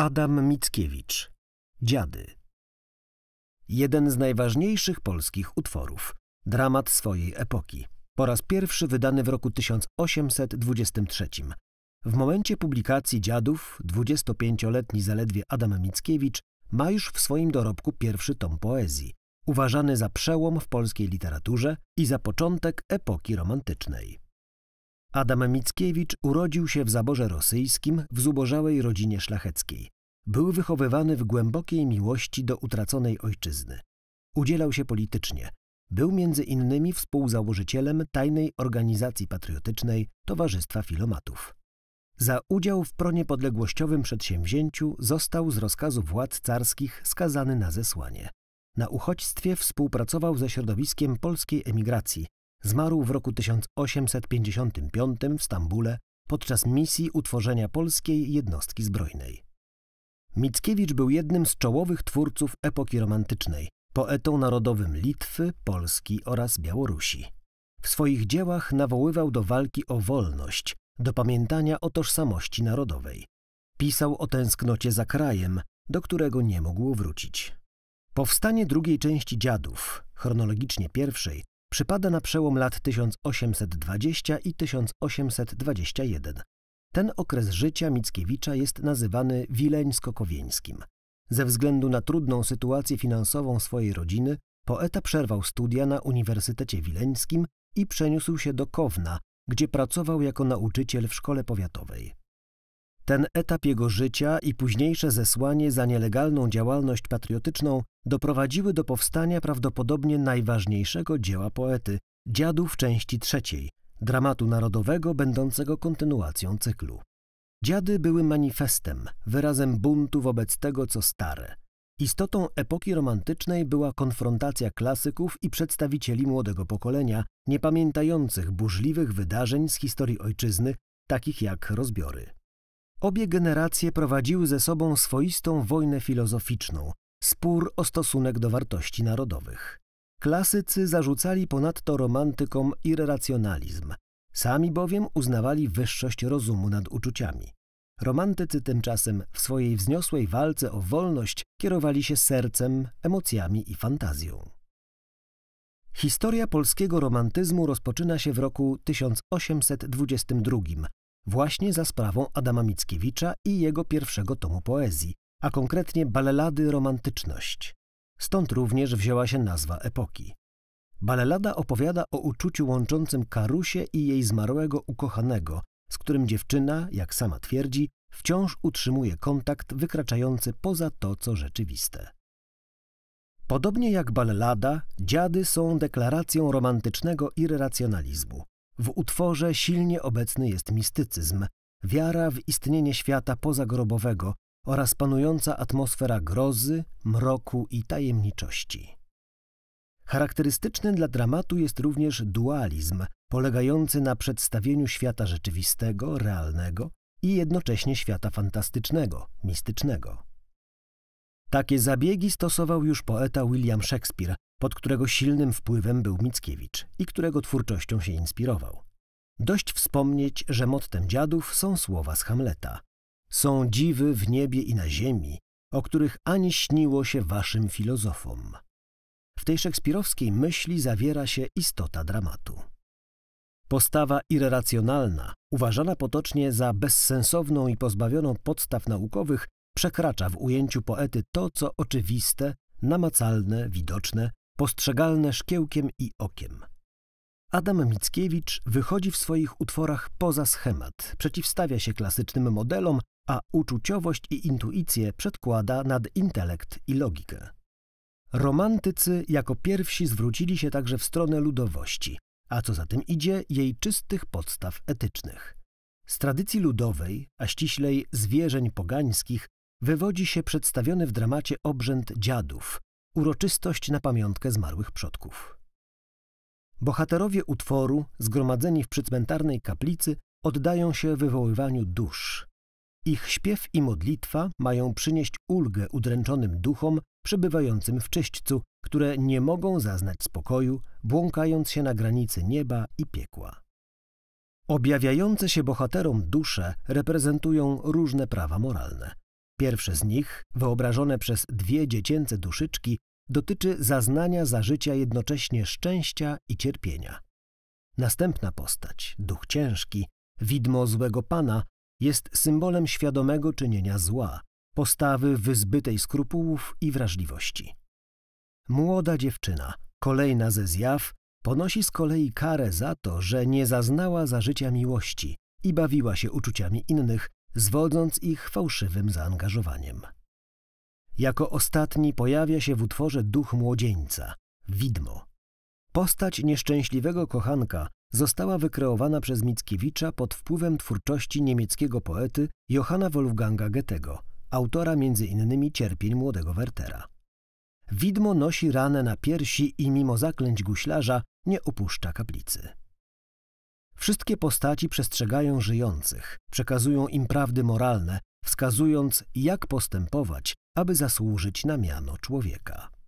Adam Mickiewicz. Dziady. Jeden z najważniejszych polskich utworów. Dramat swojej epoki. Po raz pierwszy wydany w roku 1823. W momencie publikacji Dziadów 25-letni zaledwie Adam Mickiewicz ma już w swoim dorobku pierwszy tom poezji, uważany za przełom w polskiej literaturze i za początek epoki romantycznej. Adam Mickiewicz urodził się w zaborze rosyjskim w zubożałej rodzinie szlacheckiej. Był wychowywany w głębokiej miłości do utraconej ojczyzny. Udzielał się politycznie. Był między innymi współzałożycielem tajnej organizacji patriotycznej Towarzystwa Filomatów. Za udział w proniepodległościowym przedsięwzięciu został z rozkazu władz carskich skazany na zesłanie. Na uchodźstwie współpracował ze środowiskiem polskiej emigracji. Zmarł w roku 1855 w Stambule podczas misji utworzenia polskiej jednostki zbrojnej. Mickiewicz był jednym z czołowych twórców epoki romantycznej, poetą narodowym Litwy, Polski oraz Białorusi. W swoich dziełach nawoływał do walki o wolność, do pamiętania o tożsamości narodowej. Pisał o tęsknocie za krajem, do którego nie mógł wrócić. Powstanie drugiej części Dziadów, chronologicznie pierwszej, przypada na przełom lat 1820 i 1821, ten okres życia Mickiewicza jest nazywany wileńsko-kowieńskim. Ze względu na trudną sytuację finansową swojej rodziny, poeta przerwał studia na Uniwersytecie Wileńskim i przeniósł się do Kowna, gdzie pracował jako nauczyciel w szkole powiatowej. Ten etap jego życia i późniejsze zesłanie za nielegalną działalność patriotyczną doprowadziły do powstania prawdopodobnie najważniejszego dzieła poety Dziadów części trzeciej, dramatu narodowego będącego kontynuacją cyklu. Dziady były manifestem, wyrazem buntu wobec tego, co stare. Istotą epoki romantycznej była konfrontacja klasyków i przedstawicieli młodego pokolenia, niepamiętających burzliwych wydarzeń z historii ojczyzny, takich jak rozbiory. Obie generacje prowadziły ze sobą swoistą wojnę filozoficzną, spór o stosunek do wartości narodowych. Klasycy zarzucali ponadto romantykom irracjonalizm. Sami bowiem uznawali wyższość rozumu nad uczuciami. Romantycy tymczasem w swojej wzniosłej walce o wolność kierowali się sercem, emocjami i fantazją. Historia polskiego romantyzmu rozpoczyna się w roku 1822, właśnie za sprawą Adama Mickiewicza i jego pierwszego tomu poezji, a konkretnie Balelady Romantyczność. Stąd również wzięła się nazwa epoki. Balelada opowiada o uczuciu łączącym Karusie i jej zmarłego ukochanego, z którym dziewczyna, jak sama twierdzi, wciąż utrzymuje kontakt wykraczający poza to, co rzeczywiste. Podobnie jak balelada, dziady są deklaracją romantycznego irracjonalizmu. W utworze silnie obecny jest mistycyzm, wiara w istnienie świata pozagrobowego, oraz panująca atmosfera grozy, mroku i tajemniczości. Charakterystyczny dla dramatu jest również dualizm, polegający na przedstawieniu świata rzeczywistego, realnego i jednocześnie świata fantastycznego, mistycznego. Takie zabiegi stosował już poeta William Shakespeare, pod którego silnym wpływem był Mickiewicz i którego twórczością się inspirował. Dość wspomnieć, że mottem dziadów są słowa z Hamleta. Są dziwy w niebie i na ziemi, o których ani śniło się waszym filozofom. W tej szekspirowskiej myśli zawiera się istota dramatu. Postawa irracjonalna, uważana potocznie za bezsensowną i pozbawioną podstaw naukowych, przekracza w ujęciu poety to, co oczywiste, namacalne, widoczne, postrzegalne szkiełkiem i okiem. Adam Mickiewicz wychodzi w swoich utworach poza schemat, przeciwstawia się klasycznym modelom, a uczuciowość i intuicję przedkłada nad intelekt i logikę. Romantycy jako pierwsi zwrócili się także w stronę ludowości, a co za tym idzie jej czystych podstaw etycznych. Z tradycji ludowej, a ściślej zwierzeń pogańskich, wywodzi się przedstawiony w dramacie obrzęd dziadów, uroczystość na pamiątkę zmarłych przodków. Bohaterowie utworu, zgromadzeni w przycmentarnej kaplicy, oddają się wywoływaniu dusz, ich śpiew i modlitwa mają przynieść ulgę udręczonym duchom przebywającym w czyśćcu, które nie mogą zaznać spokoju, błąkając się na granicy nieba i piekła. Objawiające się bohaterom dusze reprezentują różne prawa moralne. Pierwsze z nich, wyobrażone przez dwie dziecięce duszyczki, dotyczy zaznania za życia jednocześnie szczęścia i cierpienia. Następna postać, duch ciężki, widmo złego pana, jest symbolem świadomego czynienia zła, postawy wyzbytej skrupułów i wrażliwości. Młoda dziewczyna, kolejna ze zjaw, ponosi z kolei karę za to, że nie zaznała za życia miłości i bawiła się uczuciami innych, zwodząc ich fałszywym zaangażowaniem. Jako ostatni pojawia się w utworze duch młodzieńca, widmo. Postać nieszczęśliwego kochanka została wykreowana przez Mickiewicza pod wpływem twórczości niemieckiego poety Johanna Wolfganga Goethego, autora m.in. Cierpień młodego Wertera. Widmo nosi ranę na piersi i mimo zaklęć guślarza nie opuszcza kaplicy. Wszystkie postaci przestrzegają żyjących, przekazują im prawdy moralne, wskazując, jak postępować, aby zasłużyć na miano człowieka.